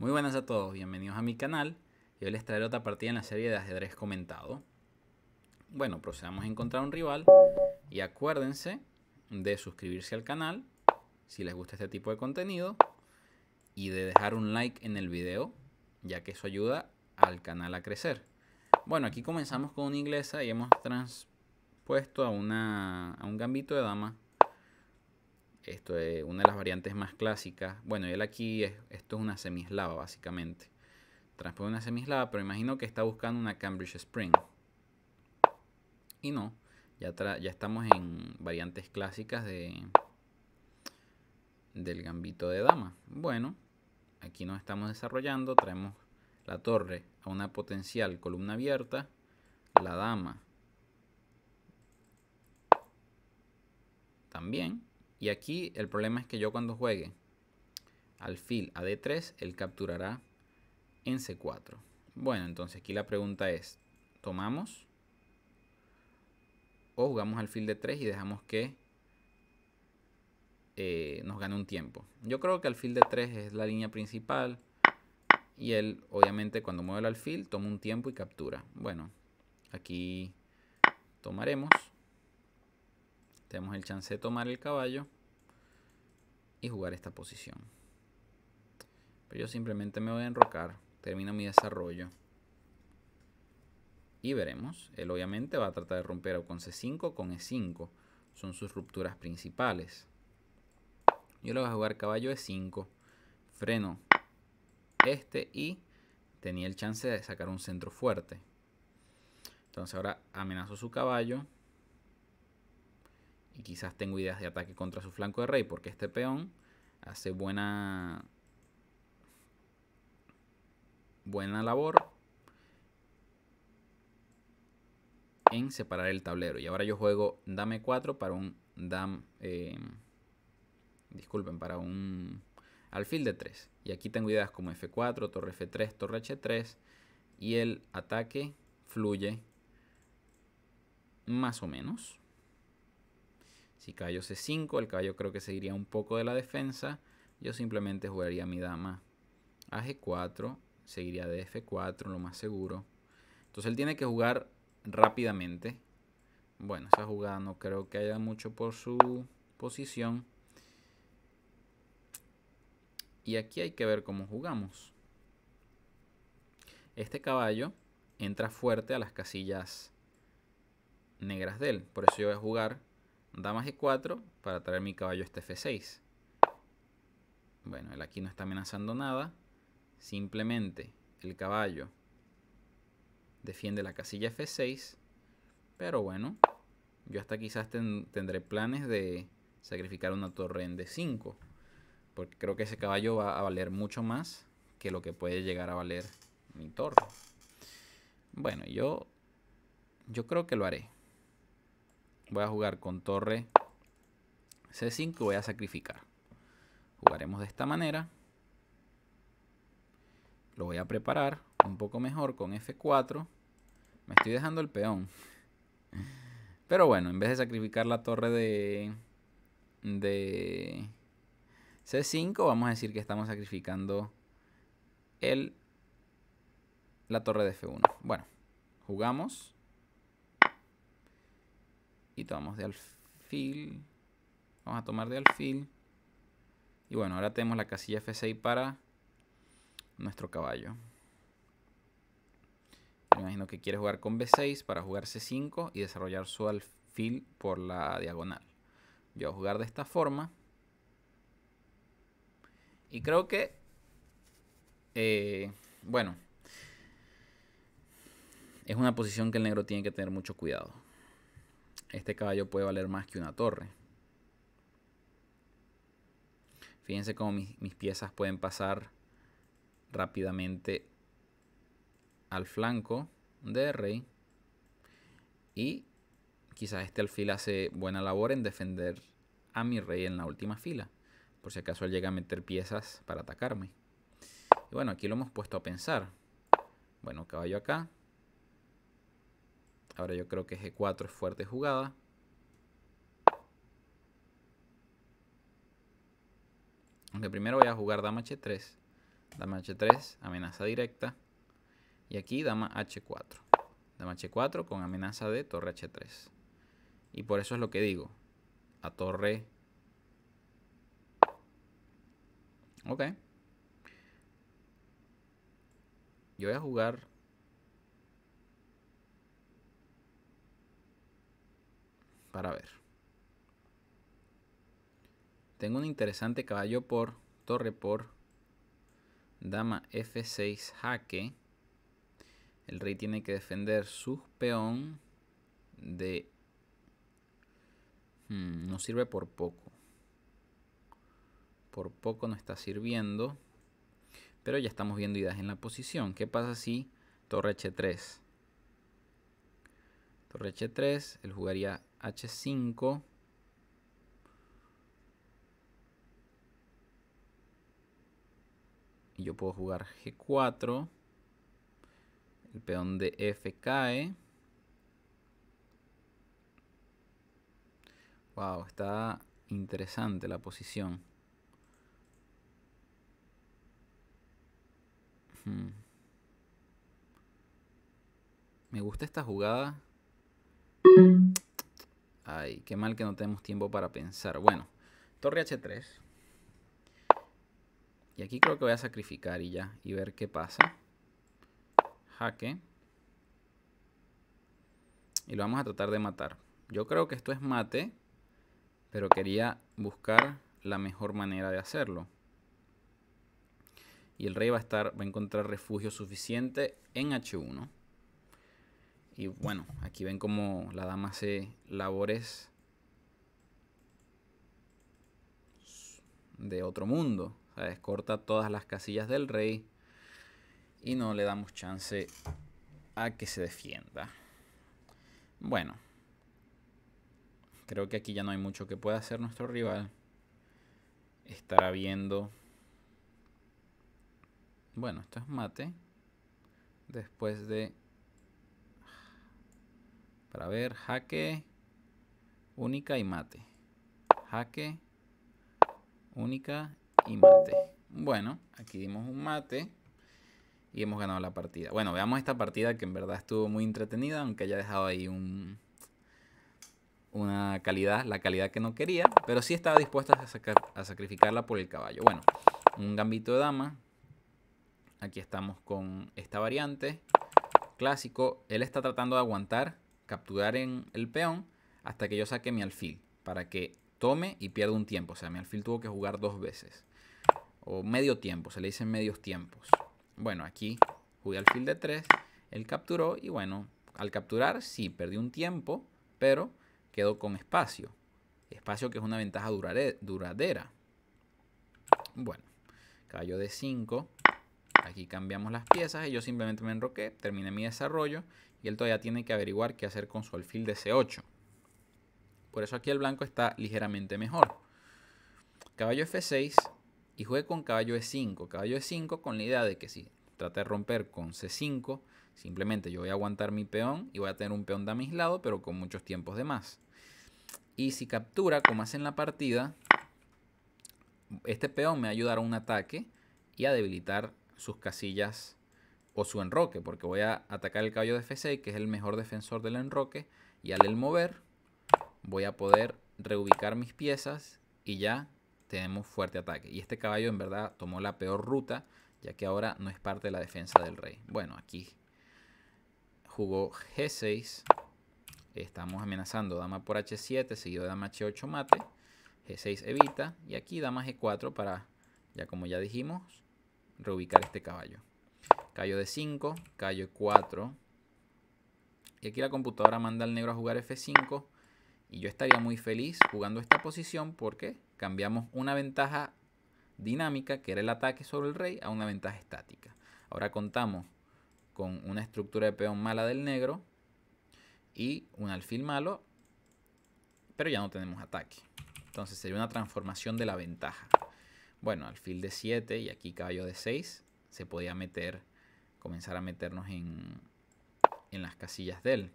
Muy buenas a todos, bienvenidos a mi canal. Y hoy les traeré otra partida en la serie de ajedrez comentado. Bueno, procedamos a encontrar un rival y acuérdense de suscribirse al canal si les gusta este tipo de contenido y de dejar un like en el video, ya que eso ayuda al canal a crecer. Bueno, aquí comenzamos con una inglesa y hemos transpuesto a, una, a un gambito de dama esto es una de las variantes más clásicas. Bueno, él aquí esto es una semislava básicamente. Transpone una semislava, pero imagino que está buscando una Cambridge Spring. Y no, ya, ya estamos en variantes clásicas de del gambito de dama. Bueno, aquí nos estamos desarrollando, traemos la torre a una potencial columna abierta, la dama también y aquí el problema es que yo cuando juegue alfil a d3, él capturará en c4. Bueno, entonces aquí la pregunta es, ¿tomamos? O jugamos alfil de 3 y dejamos que eh, nos gane un tiempo. Yo creo que alfil de 3 es la línea principal. Y él, obviamente, cuando mueve el alfil, toma un tiempo y captura. Bueno, aquí tomaremos. Tenemos el chance de tomar el caballo y jugar esta posición. Pero yo simplemente me voy a enrocar, termino mi desarrollo. Y veremos, él obviamente va a tratar de romper con C5 con E5. Son sus rupturas principales. Yo le voy a jugar caballo E5, freno este y tenía el chance de sacar un centro fuerte. Entonces ahora amenazo su caballo, y quizás tengo ideas de ataque contra su flanco de rey porque este peón hace buena buena labor en separar el tablero. Y ahora yo juego dame 4 para un dam. Eh, disculpen, para un alfil de 3. Y aquí tengo ideas como F4, torre F3, torre H3. Y el ataque fluye más o menos. Si caballo c5, el caballo creo que seguiría un poco de la defensa. Yo simplemente jugaría mi dama a g4, seguiría de f4, lo más seguro. Entonces él tiene que jugar rápidamente. Bueno, esa jugada no creo que haya mucho por su posición. Y aquí hay que ver cómo jugamos. Este caballo entra fuerte a las casillas negras de él. Por eso yo voy a jugar más G4 para traer mi caballo este F6. Bueno, él aquí no está amenazando nada. Simplemente el caballo defiende la casilla F6. Pero bueno, yo hasta quizás tendré planes de sacrificar una torre en D5. Porque creo que ese caballo va a valer mucho más que lo que puede llegar a valer mi torre. Bueno, yo, yo creo que lo haré. Voy a jugar con torre C5 voy a sacrificar. Jugaremos de esta manera. Lo voy a preparar un poco mejor con F4. Me estoy dejando el peón. Pero bueno, en vez de sacrificar la torre de, de C5, vamos a decir que estamos sacrificando el, la torre de F1. Bueno, jugamos y tomamos de alfil. Vamos a tomar de alfil. Y bueno, ahora tenemos la casilla F6 para nuestro caballo. imagino que quiere jugar con B6 para jugar C5 y desarrollar su alfil por la diagonal. Yo voy a jugar de esta forma. Y creo que... Eh, bueno. Es una posición que el negro tiene que tener mucho cuidado este caballo puede valer más que una torre. Fíjense cómo mis, piezas pueden pasar rápidamente al flanco de rey. Y quizás este alfil hace buena labor en defender a mi rey en la última fila. Por si acaso él llega a meter piezas para atacarme. Y bueno, aquí lo hemos puesto a pensar. Bueno, caballo acá. Ahora yo creo que G4 es fuerte jugada. Aunque primero voy a jugar dama H3. Dama H3, amenaza directa. Y aquí dama H4. Dama H4 con amenaza de torre H3. Y por eso es lo que digo. A torre. Ok. Yo voy a jugar para ver. Tengo un interesante caballo por, torre por, dama f6 jaque. El rey tiene que defender su peón de... Hmm, no sirve por poco. Por poco no está sirviendo. Pero ya estamos viendo ideas en la posición. ¿Qué pasa si torre h3? Torre h3, él jugaría H5. Y yo puedo jugar G4. El peón de F cae. Wow, está interesante la posición. Hmm. Me gusta esta jugada. Ay, qué mal que no tenemos tiempo para pensar. Bueno, torre H3. Y aquí creo que voy a sacrificar y ya. Y ver qué pasa. Jaque. Y lo vamos a tratar de matar. Yo creo que esto es mate. Pero quería buscar la mejor manera de hacerlo. Y el rey va a, estar, va a encontrar refugio suficiente en H1. Y bueno, aquí ven como la dama hace labores de otro mundo. ¿sabes? Corta todas las casillas del rey y no le damos chance a que se defienda. Bueno, creo que aquí ya no hay mucho que pueda hacer nuestro rival. Estará viendo... Bueno, esto es mate. Después de para ver, jaque, única y mate. Jaque, única y mate. Bueno, aquí dimos un mate y hemos ganado la partida. Bueno, veamos esta partida que en verdad estuvo muy entretenida, aunque haya dejado ahí un, una calidad, la calidad que no quería, pero sí estaba dispuesta a, a sacrificarla por el caballo. Bueno, un gambito de dama. Aquí estamos con esta variante. Clásico. Él está tratando de aguantar capturar en el peón hasta que yo saque mi alfil, para que tome y pierda un tiempo. O sea, mi alfil tuvo que jugar dos veces. O medio tiempo, se le dicen medios tiempos. Bueno, aquí jugué alfil de 3, él capturó y bueno, al capturar sí, perdí un tiempo, pero quedó con espacio. Espacio que es una ventaja duradera. Bueno, caballo de 5 Aquí cambiamos las piezas y yo simplemente me enroqué, terminé mi desarrollo y él todavía tiene que averiguar qué hacer con su alfil de C8. Por eso aquí el blanco está ligeramente mejor. Caballo F6 y juegue con caballo E5. Caballo E5 con la idea de que si trata de romper con C5, simplemente yo voy a aguantar mi peón y voy a tener un peón de a mis lados pero con muchos tiempos de más. Y si captura, como hace en la partida, este peón me va a ayudar a un ataque y a debilitar sus casillas o su enroque, porque voy a atacar el caballo de F6, que es el mejor defensor del enroque, y al el mover voy a poder reubicar mis piezas y ya tenemos fuerte ataque. Y este caballo en verdad tomó la peor ruta, ya que ahora no es parte de la defensa del rey. Bueno, aquí jugó G6, estamos amenazando dama por H7, seguido de dama H8 mate, G6 evita, y aquí dama G4 para, ya como ya dijimos, reubicar este caballo. callo de 5, de 4. Y aquí la computadora manda al negro a jugar F5. Y yo estaría muy feliz jugando esta posición porque cambiamos una ventaja dinámica, que era el ataque sobre el rey, a una ventaja estática. Ahora contamos con una estructura de peón mala del negro y un alfil malo, pero ya no tenemos ataque. Entonces sería una transformación de la ventaja. Bueno, alfil de 7 y aquí caballo de 6 se podía meter, comenzar a meternos en, en las casillas de él.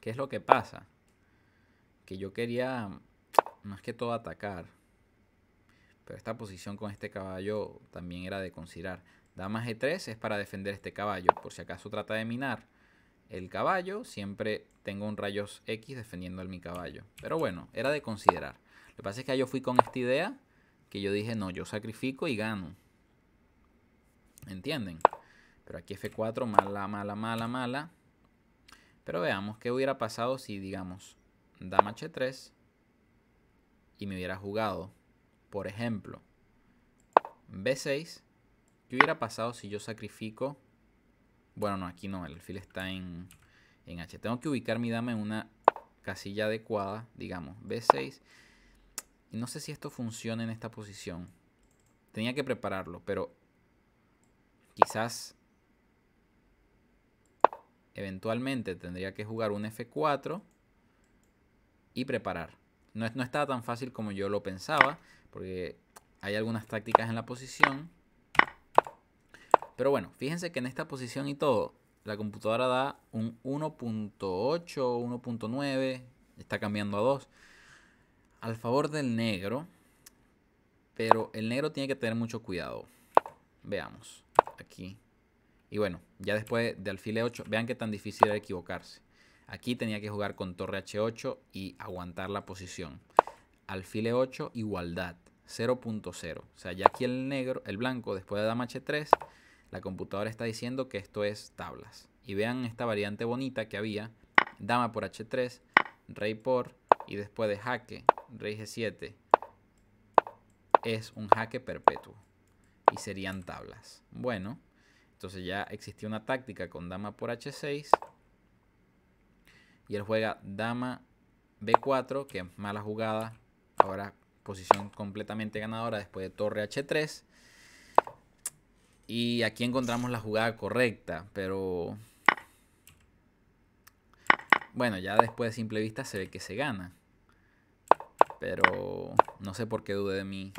¿Qué es lo que pasa? Que yo quería más que todo atacar. Pero esta posición con este caballo también era de considerar. Dama G3 es para defender este caballo. Por si acaso trata de minar el caballo, siempre tengo un rayos X defendiendo a mi caballo. Pero bueno, era de considerar. Lo que pasa es que yo fui con esta idea yo dije, no, yo sacrifico y gano. ¿Entienden? Pero aquí F4, mala, mala, mala, mala. Pero veamos qué hubiera pasado si, digamos, dama H3 y me hubiera jugado, por ejemplo, B6. ¿Qué hubiera pasado si yo sacrifico? Bueno, no, aquí no, el alfil está en, en H. Tengo que ubicar mi dama en una casilla adecuada, digamos, B6. No sé si esto funciona en esta posición. Tenía que prepararlo, pero quizás eventualmente tendría que jugar un F4 y preparar. No, no estaba tan fácil como yo lo pensaba, porque hay algunas tácticas en la posición. Pero bueno, fíjense que en esta posición y todo, la computadora da un 1.8, 1.9, está cambiando a 2 al favor del negro. Pero el negro tiene que tener mucho cuidado. Veamos. Aquí. Y bueno, ya después de alfil 8 vean qué tan difícil era equivocarse. Aquí tenía que jugar con torre H8 y aguantar la posición. Alfil 8 igualdad. 0.0. O sea, ya aquí el negro, el blanco, después de dama H3, la computadora está diciendo que esto es tablas. Y vean esta variante bonita que había. Dama por H3, rey por, y después de jaque, rey g7 es un jaque perpetuo y serían tablas. Bueno, entonces ya existía una táctica con dama por h6 y él juega dama b4, que es mala jugada, ahora posición completamente ganadora después de torre h3. Y aquí encontramos la jugada correcta, pero bueno, ya después de simple vista se ve que se gana. Pero no sé por qué dudé de mí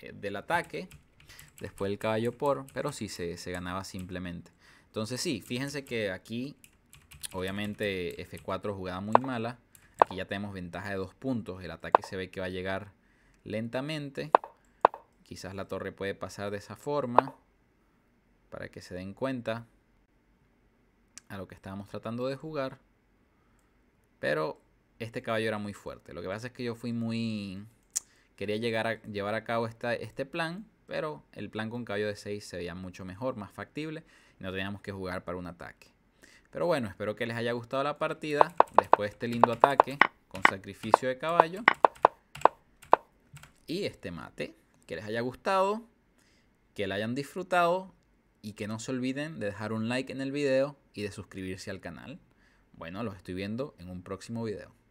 eh, del ataque. Después el caballo por, pero sí se, se ganaba simplemente. Entonces sí, fíjense que aquí obviamente F4 jugada muy mala. Aquí ya tenemos ventaja de dos puntos. El ataque se ve que va a llegar lentamente. Quizás la torre puede pasar de esa forma. Para que se den cuenta a lo que estábamos tratando de jugar. Pero este caballo era muy fuerte. Lo que pasa es que yo fui muy... Quería llegar a llevar a cabo este plan, pero el plan con caballo de 6 se veía mucho mejor, más factible, no teníamos que jugar para un ataque. Pero bueno, espero que les haya gustado la partida. Después de este lindo ataque con sacrificio de caballo. Y este mate. Que les haya gustado. Que la hayan disfrutado. Y que no se olviden de dejar un like en el video y de suscribirse al canal. Bueno, los estoy viendo en un próximo video.